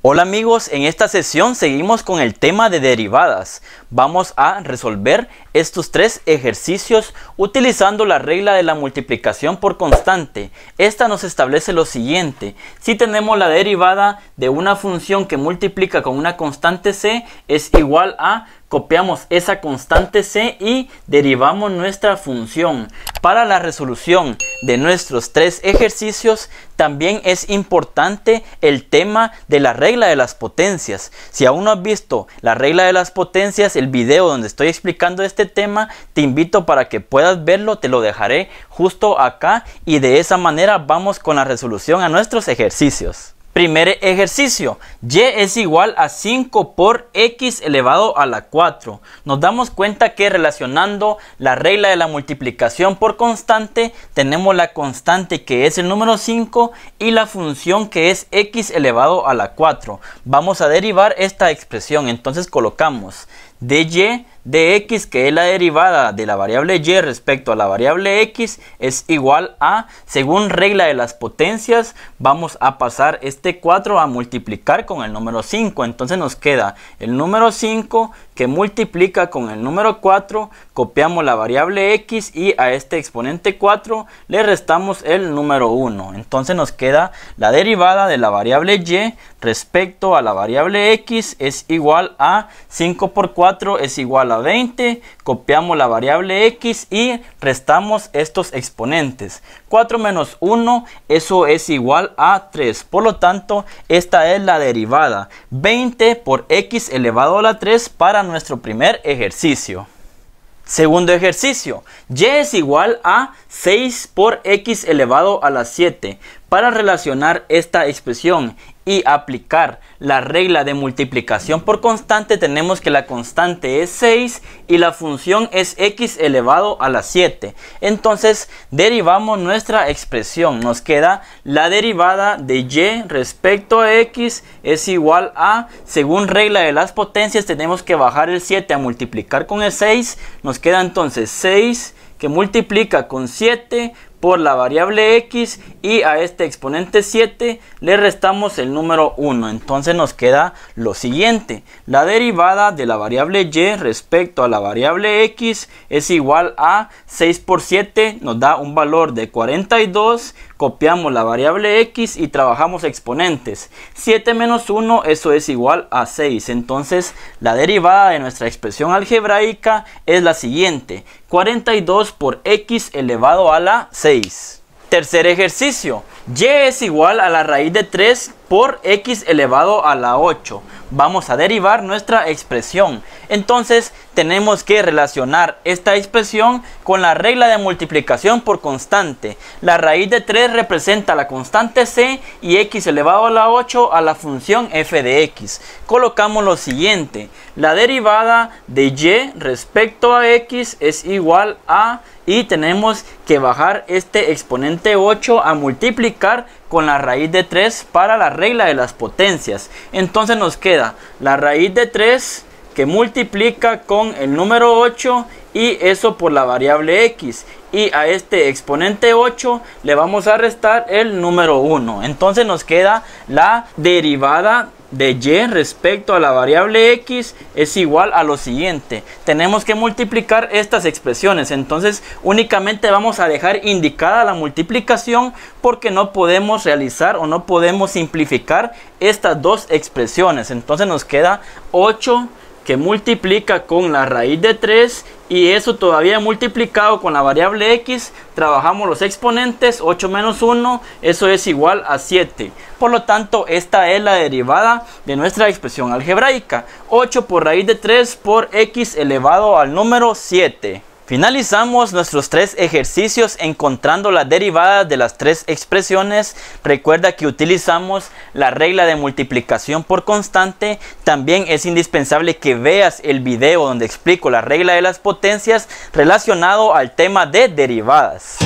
Hola amigos, en esta sesión seguimos con el tema de derivadas. Vamos a resolver estos tres ejercicios utilizando la regla de la multiplicación por constante. Esta nos establece lo siguiente. Si tenemos la derivada de una función que multiplica con una constante c es igual a copiamos esa constante c y derivamos nuestra función. Para la resolución de nuestros tres ejercicios también es importante el tema de la regla de las potencias. Si aún no has visto la regla de las potencias, el video donde estoy explicando este tema, te invito para que puedas verlo, te lo dejaré justo acá y de esa manera vamos con la resolución a nuestros ejercicios. Primer ejercicio, y es igual a 5 por x elevado a la 4. Nos damos cuenta que relacionando la regla de la multiplicación por constante, tenemos la constante que es el número 5 y la función que es x elevado a la 4. Vamos a derivar esta expresión, entonces colocamos y de x, que es la derivada de la variable y respecto a la variable x, es igual a, según regla de las potencias, vamos a pasar este 4 a multiplicar con el número 5. Entonces nos queda el número 5 que multiplica con el número 4, copiamos la variable x y a este exponente 4 le restamos el número 1. Entonces nos queda la derivada de la variable y respecto a la variable x es igual a 5 por 4 es igual a 20, copiamos la variable x y restamos estos exponentes. 4 menos 1, eso es igual a 3. Por lo tanto, esta es la derivada. 20 por x elevado a la 3 para nuestro primer ejercicio. Segundo ejercicio, y es igual a 6 por x elevado a la 7. Para relacionar esta expresión y aplicar la regla de multiplicación por constante tenemos que la constante es 6 y la función es x elevado a la 7. Entonces derivamos nuestra expresión. Nos queda la derivada de y respecto a x es igual a, según regla de las potencias tenemos que bajar el 7 a multiplicar con el 6. Nos queda entonces 6 que multiplica con 7 por la variable x y a este exponente 7 le restamos el número 1. Entonces nos queda lo siguiente. La derivada de la variable y respecto a la variable x es igual a 6 por 7 nos da un valor de 42 copiamos la variable x y trabajamos exponentes. 7 menos 1, eso es igual a 6. Entonces, la derivada de nuestra expresión algebraica es la siguiente. 42 por x elevado a la 6. Tercer ejercicio. Y es igual a la raíz de 3 por x elevado a la 8. Vamos a derivar nuestra expresión. Entonces tenemos que relacionar esta expresión con la regla de multiplicación por constante. La raíz de 3 representa la constante c y x elevado a la 8 a la función f de x. Colocamos lo siguiente. La derivada de y respecto a x es igual a y tenemos que bajar este exponente 8 a multiplicar con la raíz de 3 para la regla de las potencias. Entonces nos queda la raíz de 3 que multiplica con el número 8 y eso por la variable x. Y a este exponente 8 le vamos a restar el número 1. Entonces nos queda la derivada de y respecto a la variable x es igual a lo siguiente. Tenemos que multiplicar estas expresiones, entonces únicamente vamos a dejar indicada la multiplicación porque no podemos realizar o no podemos simplificar estas dos expresiones. Entonces nos queda 8 que multiplica con la raíz de 3 y eso todavía multiplicado con la variable x, trabajamos los exponentes, 8 menos 1, eso es igual a 7. Por lo tanto, esta es la derivada de nuestra expresión algebraica, 8 por raíz de 3 por x elevado al número 7. Finalizamos nuestros tres ejercicios encontrando las derivadas de las tres expresiones. Recuerda que utilizamos la regla de multiplicación por constante. También es indispensable que veas el video donde explico la regla de las potencias relacionado al tema de derivadas.